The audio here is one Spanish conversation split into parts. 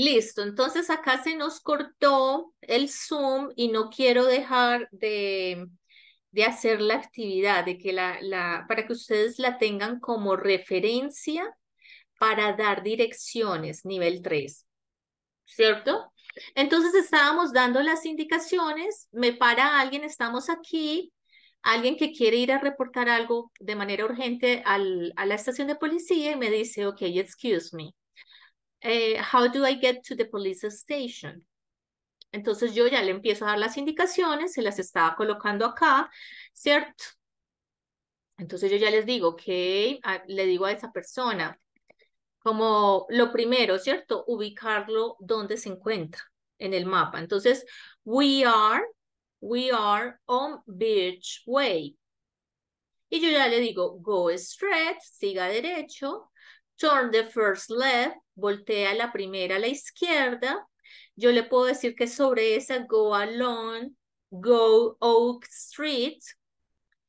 Listo, entonces acá se nos cortó el Zoom y no quiero dejar de, de hacer la actividad, de que la, la, para que ustedes la tengan como referencia para dar direcciones, nivel 3, ¿cierto? Entonces estábamos dando las indicaciones, me para alguien, estamos aquí, alguien que quiere ir a reportar algo de manera urgente al, a la estación de policía y me dice, ok, excuse me, eh, how do I get to the police station? Entonces yo ya le empiezo a dar las indicaciones, se las estaba colocando acá, ¿cierto? Entonces yo ya les digo, ok, le digo a esa persona, como lo primero, ¿cierto? Ubicarlo donde se encuentra en el mapa. Entonces, we are, we are on Beach Way. Y yo ya le digo, go straight, siga derecho turn the first left, voltea la primera a la izquierda. Yo le puedo decir que sobre esa go along, go Oak Street,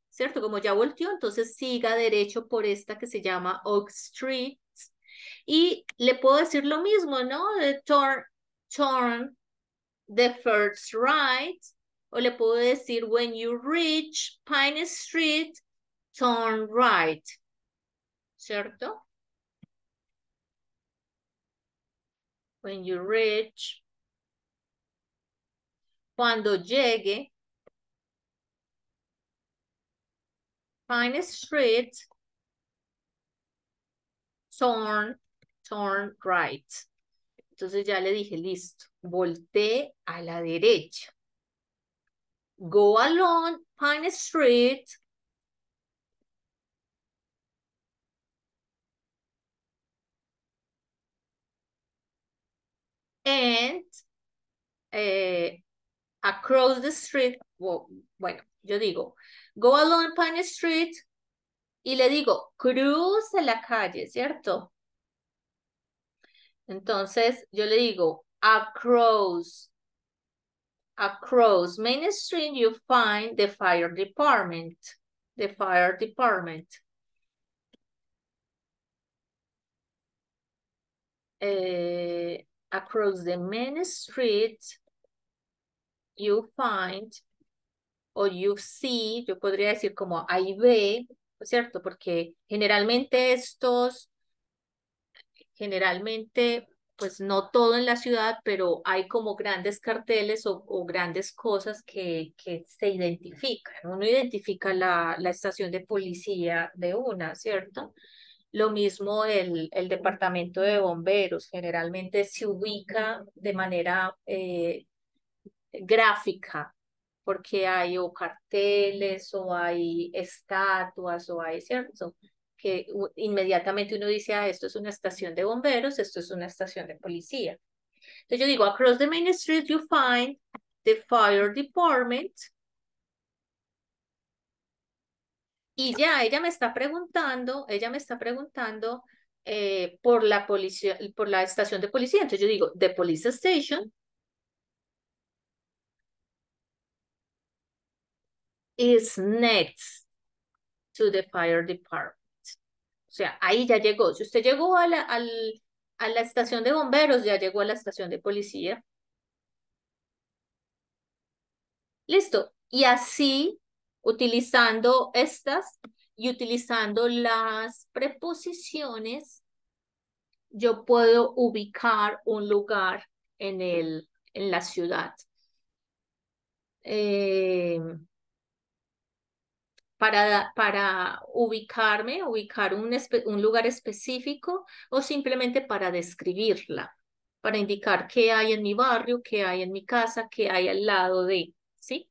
¿cierto? Como ya volteó, entonces siga derecho por esta que se llama Oak Street. Y le puedo decir lo mismo, ¿no? De turn, turn the first right. O le puedo decir, when you reach Pine Street, turn right. ¿Cierto? When you reach. Cuando llegue. Pine Street. Turn, turn right. Entonces ya le dije, listo. Volté a la derecha. Go along Pine Street Eh, across the street, bueno, yo digo, go along Pine Street y le digo, cruce la calle, ¿cierto? Entonces yo le digo, across, across Main Street you find the fire department, the fire department. Eh, Across the main street, you find, o you see, yo podría decir como ahí ve, ¿cierto? Porque generalmente estos, generalmente, pues no todo en la ciudad, pero hay como grandes carteles o, grandes cosas que, se identifican. Uno identifica la, la estación de policía de una, ¿cierto? Lo mismo el, el departamento de bomberos, generalmente se ubica de manera eh, gráfica, porque hay o carteles o hay estatuas o hay, ¿cierto? Que inmediatamente uno dice, ah, esto es una estación de bomberos, esto es una estación de policía. Entonces yo digo, across the main street you find the fire department, Y ya ella me está preguntando, ella me está preguntando eh, por, la policía, por la estación de policía. Entonces yo digo, the police station. is next to the fire department. O sea, ahí ya llegó. Si usted llegó a la, al, a la estación de bomberos, ya llegó a la estación de policía. Listo. Y así utilizando estas y utilizando las preposiciones, yo puedo ubicar un lugar en, el, en la ciudad. Eh, para, para ubicarme, ubicar un, un lugar específico o simplemente para describirla, para indicar qué hay en mi barrio, qué hay en mi casa, qué hay al lado de, ¿sí?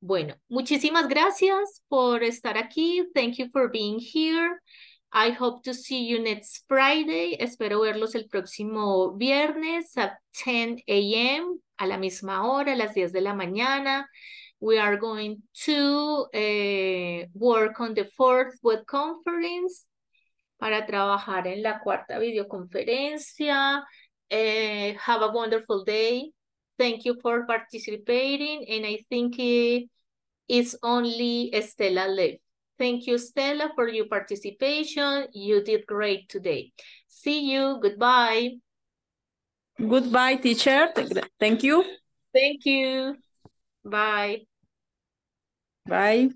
Bueno, muchísimas gracias por estar aquí. Thank you for being here. I hope to see you next Friday. Espero verlos el próximo viernes at 10 a.m. a la misma hora, las 10 de la mañana. We are going to eh, work on the fourth web conference para trabajar en la cuarta videoconferencia. Eh, have a wonderful day. Thank you for participating. And I think it is only Stella left. Thank you, Stella, for your participation. You did great today. See you. Goodbye. Goodbye, teacher. Thank you. Thank you. Bye. Bye.